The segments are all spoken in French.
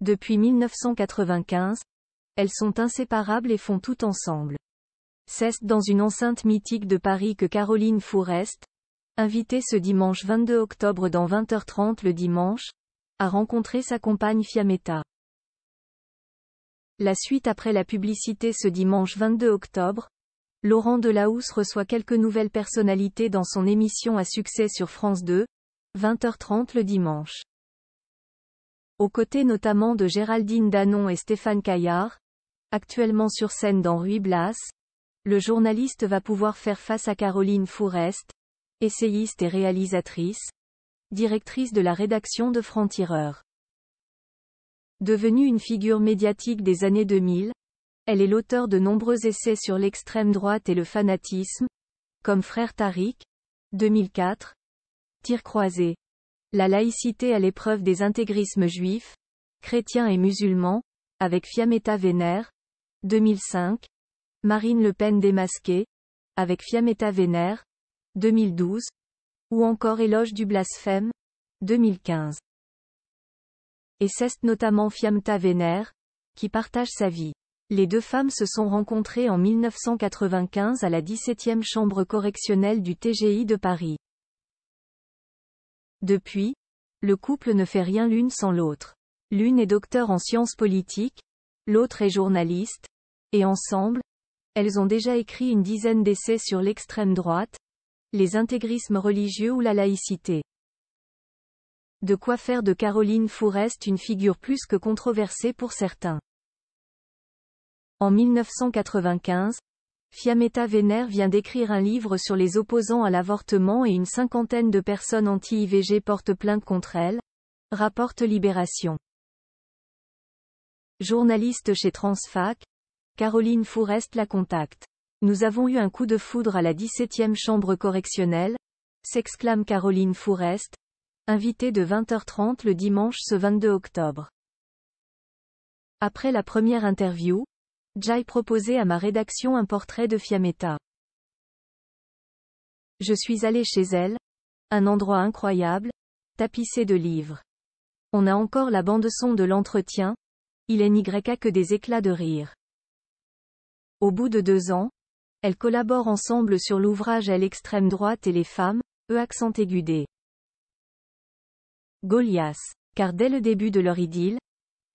Depuis 1995, elles sont inséparables et font tout ensemble. C'est dans une enceinte mythique de Paris que Caroline Fourest, invitée ce dimanche 22 octobre dans 20h30 le dimanche, a rencontré sa compagne Fiametta. La suite après la publicité ce dimanche 22 octobre, Laurent Delahousse reçoit quelques nouvelles personnalités dans son émission à succès sur France 2, 20h30 le dimanche aux côtés notamment de Géraldine Danon et Stéphane Caillard, actuellement sur scène dans Ruy Blas, le journaliste va pouvoir faire face à Caroline Fourest, essayiste et réalisatrice, directrice de la rédaction de Franc-Tireur. Devenue une figure médiatique des années 2000, elle est l'auteur de nombreux essais sur l'extrême droite et le fanatisme, comme Frère Tariq, 2004, Tire croisé, la laïcité à l'épreuve des intégrismes juifs, chrétiens et musulmans, avec Fiametta Vénère, 2005, Marine Le Pen démasquée, avec Fiametta Vénère, 2012, ou encore Éloge du blasphème, 2015. Et c'est notamment Fiametta Vénère, qui partage sa vie. Les deux femmes se sont rencontrées en 1995 à la 17e chambre correctionnelle du TGI de Paris. Depuis, le couple ne fait rien l'une sans l'autre. L'une est docteur en sciences politiques, l'autre est journaliste, et ensemble, elles ont déjà écrit une dizaine d'essais sur l'extrême droite, les intégrismes religieux ou la laïcité. De quoi faire de Caroline Fourest une figure plus que controversée pour certains. En 1995, Fiametta Vénère vient d'écrire un livre sur les opposants à l'avortement et une cinquantaine de personnes anti-IVG portent plainte contre elle, rapporte Libération. Journaliste chez Transfac, Caroline Fourest la contacte. Nous avons eu un coup de foudre à la 17e chambre correctionnelle, s'exclame Caroline Fourest, invitée de 20h30 le dimanche ce 22 octobre. Après la première interview, Jai proposait à ma rédaction un portrait de Fiametta. Je suis allée chez elle. Un endroit incroyable, tapissé de livres. On a encore la bande-son de l'entretien. Il est n'y que des éclats de rire. Au bout de deux ans, elles collaborent ensemble sur l'ouvrage à l'extrême droite et les femmes, eux accent aigu Goliath. Car dès le début de leur idylle,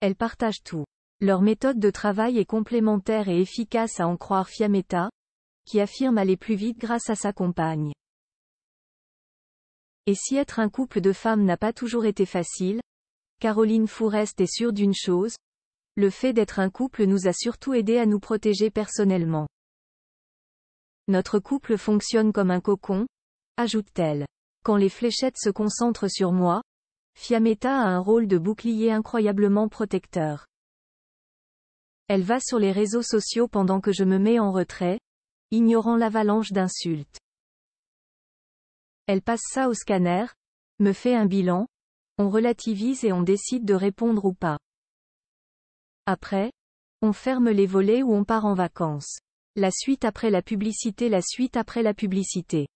elles partagent tout. Leur méthode de travail est complémentaire et efficace à en croire Fiametta, qui affirme aller plus vite grâce à sa compagne. Et si être un couple de femmes n'a pas toujours été facile, Caroline Fourest est sûre d'une chose, le fait d'être un couple nous a surtout aidé à nous protéger personnellement. Notre couple fonctionne comme un cocon, ajoute-t-elle. Quand les fléchettes se concentrent sur moi, Fiametta a un rôle de bouclier incroyablement protecteur. Elle va sur les réseaux sociaux pendant que je me mets en retrait, ignorant l'avalanche d'insultes. Elle passe ça au scanner, me fait un bilan, on relativise et on décide de répondre ou pas. Après, on ferme les volets ou on part en vacances. La suite après la publicité, la suite après la publicité.